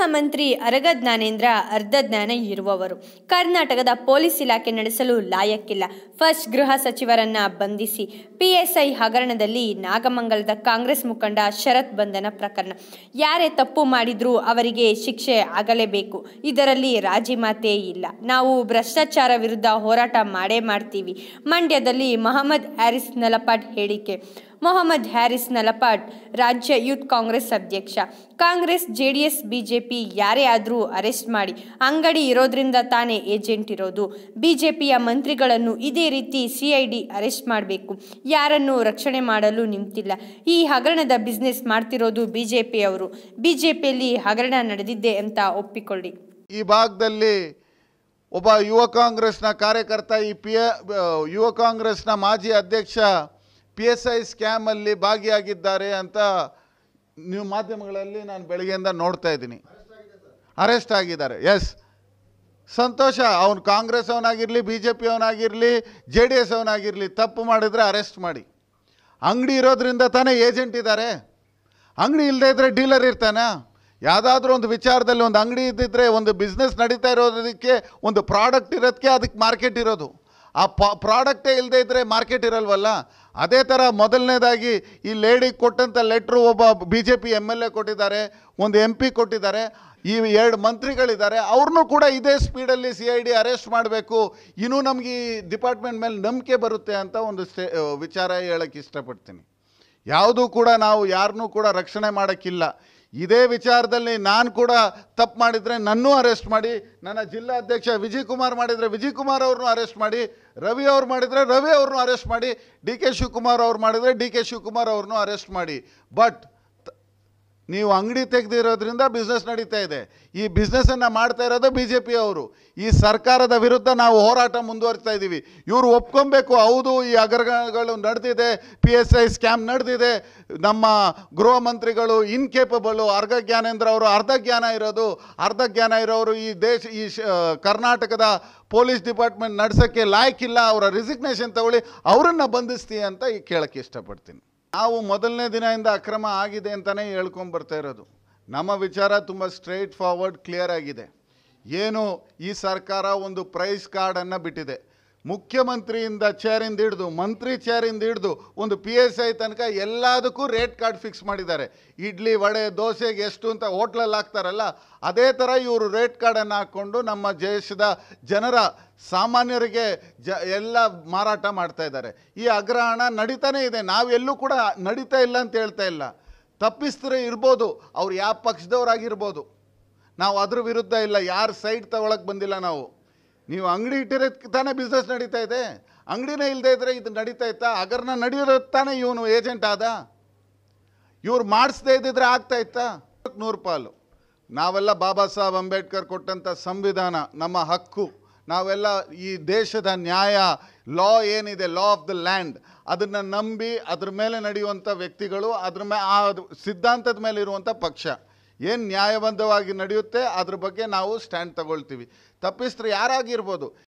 ಗೃಹ ಮಂತ್ರಿ ಅರಗ ಜ್ಞಾನೇಂದ್ರ ಅರ್ಧ ಜ್ಞಾನ ಇರುವವರು ಕರ್ನಾಟಕದ ಪೊಲೀಸ್ ಇಲಾಖೆ ನಡೆಸಲು ಲಾಯಕ್ಕಿಲ್ಲ ಫಸ್ಟ್ ಗೃಹ ಸಚಿವರನ್ನ ಬಂಧಿಸಿ ಪಿಎಸ್ಐ ಹಗರಣದಲ್ಲಿ ನಾಗಮಂಗಲದ ಕಾಂಗ್ರೆಸ್ ಮುಖಂಡ ಶರತ್ ಬಂಧನ ಪ್ರಕರಣ ಯಾರೇ ತಪ್ಪು ಮಾಡಿದ್ರೂ ಅವರಿಗೆ ಶಿಕ್ಷೆ ಆಗಲೇಬೇಕು ಇದರಲ್ಲಿ ರಾಜಿ ಮಾತೇ ಇಲ್ಲ ನಾವು ಭ್ರಷ್ಟಾಚಾರ ವಿರುದ್ಧ ಹೋರಾಟ ಮಾಡೇ ಮಾಡ್ತೀವಿ ಮಂಡ್ಯದಲ್ಲಿ ಮಹಮ್ಮದ್ ಹ್ಯಾರಿಸ್ ನಲಪಾಟ್ ಹೇಳಿಕೆ ಮೊಹಮ್ಮದ್ ಹ್ಯಾರಿಸ್ ನಲಪಾಟ್ ರಾಜ್ಯ ಯೂತ್ ಕಾಂಗ್ರೆಸ್ ಅಧ್ಯಕ್ಷ congress J D S BJP ಯಾರೇ ಆದರೂ ಅರೆಸ್ಟ್ ಮಾಡಿ ಅಂಗಡಿ ಇರೋದ್ರಿಂದ ತಾನೇ ಏಜೆಂಟ್ ಇರೋದು ಬಿಜೆಪಿಯ ಮಂತ್ರಿಗಳನ್ನು ಇದೇ ರೀತಿ ಸಿಐಡಿ ಅರೆಸ್ಟ್ ಮಾಡಬೇಕು ಯಾರನ್ನು ರಕ್ಷಣೆ ಮಾಡಲು ನಿಂತಿಲ್ಲ ಈ ಹಗರಣದ ಬಿಸ್ನೆಸ್ ಮಾಡ್ತಿರೋದು ಬಿಜೆಪಿಯವರು ಬಿಜೆಪಿಯಲ್ಲಿ ಹಗರಣ ನಡೆದಿದ್ದೆ ಅಂತ ಒಪ್ಪಿಕೊಳ್ಳಿ ಈ ಭಾಗದಲ್ಲಿ ಒಬ್ಬ ಯುವ ಕಾಂಗ್ರೆಸ್ನ ಕಾರ್ಯಕರ್ತ ಈ ಪಿ ಯುವ ಕಾಂಗ್ರೆಸ್ನ ಮಾಜಿ ಅಧ್ಯಕ್ಷ ಪಿ ಎಸ್ ಐ ಸ್ಕ್ಯಾಮಲ್ಲಿ ಭಾಗಿಯಾಗಿದ್ದಾರೆ ಅಂತ ನೀವು ಮಾಧ್ಯಮಗಳಲ್ಲಿ ನಾನು ಬೆಳಗ್ಗೆಯಿಂದ ನೋಡ್ತಾ ಇದ್ದೀನಿ ಅರೆಸ್ಟ್ ಆಗಿದ್ದಾರೆ ಎಸ್ ಸಂತೋಷ ಅವನು ಕಾಂಗ್ರೆಸ್ ಅವನಾಗಿರಲಿ ಬಿ ಜೆ ಪಿ ಅವನಾಗಿರಲಿ ಜೆ ಡಿ ಎಸ್ ಅವನಾಗಿರಲಿ ತಪ್ಪು ಮಾಡಿದರೆ ಅರೆಸ್ಟ್ ಮಾಡಿ ಅಂಗಡಿ ಇರೋದ್ರಿಂದ ತಾನೇ ಏಜೆಂಟ್ ಇದ್ದಾರೆ ಅಂಗಡಿ ಇಲ್ಲದೆ ಇದ್ದರೆ ಡೀಲರ್ ಇರ್ತಾನೆ ಯಾವುದಾದ್ರೂ ಒಂದು ವಿಚಾರದಲ್ಲಿ ಒಂದು ಅಂಗಡಿ ಇದ್ದಿದ್ರೆ ಒಂದು ಬಿಸ್ನೆಸ್ ನಡೀತಾ ಇರೋದಕ್ಕೆ ಒಂದು ಪ್ರಾಡಕ್ಟ್ ಇರೋದಕ್ಕೆ ಅದಕ್ಕೆ ಮಾರ್ಕೆಟ್ ಇರೋದು ಆ ಪ್ರಾಡಕ್ಟೇ ಇಲ್ಲದೆ ಇದ್ದರೆ ಮಾರ್ಕೆಟ್ ಇರಲ್ವಲ್ಲ ಅದೇ ಥರ ಮೊದಲನೇದಾಗಿ ಈ ಲೇಡಿಗೆ ಕೊಟ್ಟಂಥ ಲೆಟ್ರು ಒಬ್ಬ B J P M L A ಕೊಟ್ಟಿದ್ದಾರೆ ಒಂದು ಎಂ ಪಿ ಕೊಟ್ಟಿದ್ದಾರೆ ಈ ಎರಡು ಮಂತ್ರಿಗಳಿದ್ದಾರೆ ಅವ್ರನ್ನೂ ಕೂಡ ಇದೇ ಸ್ಪೀಡಲ್ಲಿ ಸಿ ಐ ಡಿ ಅರೆಸ್ಟ್ ಮಾಡಬೇಕು ಇನ್ನೂ ನಮಗೆ ಈ ಡಿಪಾರ್ಟ್ಮೆಂಟ್ ಮೇಲೆ ನಂಬಿಕೆ ಬರುತ್ತೆ ಅಂತ ಒಂದು ಸ್ಟೇ ವಿಚಾರ ಹೇಳಕ್ಕೆ ಇಷ್ಟಪಡ್ತೀನಿ ಯಾವುದೂ ಕೂಡ ನಾವು ಯಾರನ್ನೂ ಕೂಡ ರಕ್ಷಣೆ ಮಾಡೋಕ್ಕಿಲ್ಲ ಇದೇ ವಿಚಾರದಲ್ಲಿ ನಾನು ಕೂಡ ತಪ್ಪು ಮಾಡಿದರೆ ನನ್ನೂ ಅರೆಸ್ಟ್ ಮಾಡಿ ನನ್ನ ಜಿಲ್ಲಾಧ್ಯಕ್ಷ ವಿಜಯ್ ಕುಮಾರ್ ಮಾಡಿದರೆ ವಿಜಯ್ ಕುಮಾರ್ ಅವ್ರನ್ನೂ ಅರೆಸ್ಟ್ ಮಾಡಿ ರವಿ ಅವ್ರು ಮಾಡಿದರೆ ರವಿ ಅವ್ರನ್ನೂ ಅರೆಸ್ಟ್ ಮಾಡಿ ಡಿ ಕೆ ಶಿವಕುಮಾರ್ ಅವ್ರು ಮಾಡಿದರೆ ಡಿ ಕೆ ಶಿವಕುಮಾರ್ ಅವ್ರನ್ನೂ ಅರೆಸ್ಟ್ ಮಾಡಿ ಬಟ್ ನೀವು ಅಂಗಡಿ ತೆಗೆದಿರೋದ್ರಿಂದ ಬಿಸ್ನೆಸ್ ನಡೀತಾ ಇದೆ ಈ ಬಿಸ್ನೆಸ್ಸನ್ನು ಮಾಡ್ತಾ ಇರೋದು ಬಿ ಜೆ ಪಿ ಅವರು ಈ ಸರ್ಕಾರದ ವಿರುದ್ಧ ನಾವು ಹೋರಾಟ ಮುಂದುವರಿಸ್ತಾ ಇದ್ದೀವಿ ಇವರು ಒಪ್ಕೊಬೇಕು ಹೌದು ಈ ಅಗ್ರಗಳು ನಡೆದಿದೆ ಪಿ ಎಸ್ ಐ ಸ್ಕ್ಯಾಮ್ ನಡೆದಿದೆ ನಮ್ಮ ಗೃಹ ಮಂತ್ರಿಗಳು ಇನ್ಕೇಪಬಲು ಅರ್ಧ ಜ್ಞಾನೇಂದ್ರ ಅವರು ಅರ್ಧ ಜ್ಞಾನ ಇರೋದು ಅರ್ಧ ಜ್ಞಾನ ಇರೋರು ಈ ದೇಶ ಈ ಕರ್ನಾಟಕದ ಪೊಲೀಸ್ ಡಿಪಾರ್ಟ್ಮೆಂಟ್ ನಡೆಸೋಕ್ಕೆ ಇಲ್ಲ ಅವರ ರೆಸಿಗ್ನೇಷನ್ ತಗೊಳ್ಳಿ ಅವರನ್ನು ಬಂಧಿಸ್ತೀಯ ಅಂತ ಈ ಕೇಳೋಕ್ಕೆ ಇಷ್ಟಪಡ್ತೀನಿ ನಾವು ಮೊದಲನೇ ದಿನದಿಂದ ಅಕ್ರಮ ಆಗಿದೆ ಅಂತಲೇ ಹೇಳ್ಕೊಂಡು ಬರ್ತಾ ಇರೋದು ನಮ್ಮ ವಿಚಾರ ತುಂಬ ಸ್ಟ್ರೈಟ್ ಫಾರ್ವರ್ಡ್ ಕ್ಲಿಯರ್ ಆಗಿದೆ ಏನು ಈ ಸರ್ಕಾರ ಒಂದು ಪ್ರೈಸ್ ಕಾರ್ಡನ್ನು ಬಿಟ್ಟಿದೆ ಮುಖ್ಯಮಂತ್ರಿಯಿಂದ ಚೇರಿಂದ ಹಿಡಿದು ಮಂತ್ರಿ ಚೇರಿಂದ ಹಿಡಿದು ಒಂದು ಪಿ ಎಸ್ ಐ ತನಕ ಎಲ್ಲದಕ್ಕೂ ರೇಟ್ ಕಾರ್ಡ್ ಫಿಕ್ಸ್ ಮಾಡಿದ್ದಾರೆ ಇಡ್ಲಿ ವಡೆ ದೋಸೆಗೆ ಎಷ್ಟು ಅಂತ ಹೋಟ್ಲಲ್ಲಿ ಹಾಕ್ತಾರಲ್ಲ ಅದೇ ಥರ ಇವರು ರೇಟ್ ಕಾರ್ಡನ್ನು ಹಾಕ್ಕೊಂಡು ನಮ್ಮ ದೇಶದ ಜನರ ಸಾಮಾನ್ಯರಿಗೆ ಜ ಎಲ್ಲ ಮಾರಾಟ ಮಾಡ್ತಾ ಇದ್ದಾರೆ ಈ ಅಗ್ರಹಣ ನಡೀತಾನೇ ಇದೆ ನಾವೆಲ್ಲೂ ಕೂಡ ನಡೀತಾ ಇಲ್ಲ ಅಂತ ಹೇಳ್ತಾ ಇಲ್ಲ ತಪ್ಪಿಸ್ತರೆ ಇರ್ಬೋದು ಅವ್ರು ಯಾವ ಪಕ್ಷದವರಾಗಿರ್ಬೋದು ನಾವು ಅದ್ರ ವಿರುದ್ಧ ಇಲ್ಲ ಯಾರ ಸೈಡ್ ತಗೊಳಕ್ ಬಂದಿಲ್ಲ ನಾವು ನೀವು ಅಂಗಡಿ ಇಟ್ಟಿರೋದಕ್ಕೆ ತಾನೇ ಬಿಸ್ನೆಸ್ ನಡೀತಾ ಇದೆ ಅಂಗಡಿನೇ ಇಲ್ಲದೆ ಇದ್ರೆ ಇದು ನಡೀತಾ ಇತ್ತಾ ಅಗರ್ನ ನಡೆಯೋದ್ ತಾನೇ ಇವನು ಏಜೆಂಟ್ ಆದ ಇವ್ರು ಮಾಡಿಸ್ದೇ ಇದ್ದಿದ್ರೆ ಆಗ್ತಾ ಇತ್ತಾ ನೂರು ಪಾಲು ನಾವೆಲ್ಲ ಬಾಬಾ ಸಾಹೇಬ್ ಅಂಬೇಡ್ಕರ್ ಕೊಟ್ಟಂಥ ಸಂವಿಧಾನ ನಮ್ಮ ಹಕ್ಕು ನಾವೆಲ್ಲ ಈ ದೇಶದ ನ್ಯಾಯ ಲಾ ಏನಿದೆ ಲಾ ಆಫ್ ದ ಲ್ಯಾಂಡ್ ಅದನ್ನು ನಂಬಿ ಅದ್ರ ಮೇಲೆ ನಡೆಯುವಂಥ ವ್ಯಕ್ತಿಗಳು ಅದ್ರ ಮೇ ಆ ಸಿದ್ಧಾಂತದ ಮೇಲೆ ಇರುವಂಥ ಪಕ್ಷ ಏನು ನ್ಯಾಯಬದ್ಧವಾಗಿ ನಡೆಯುತ್ತೆ ಅದ್ರ ಬಗ್ಗೆ ನಾವು ಸ್ಟ್ಯಾಂಡ್ ತಗೊಳ್ತೀವಿ ತಪ್ಪಿಸ್ರು ಯಾರಾಗಿರ್ಬೋದು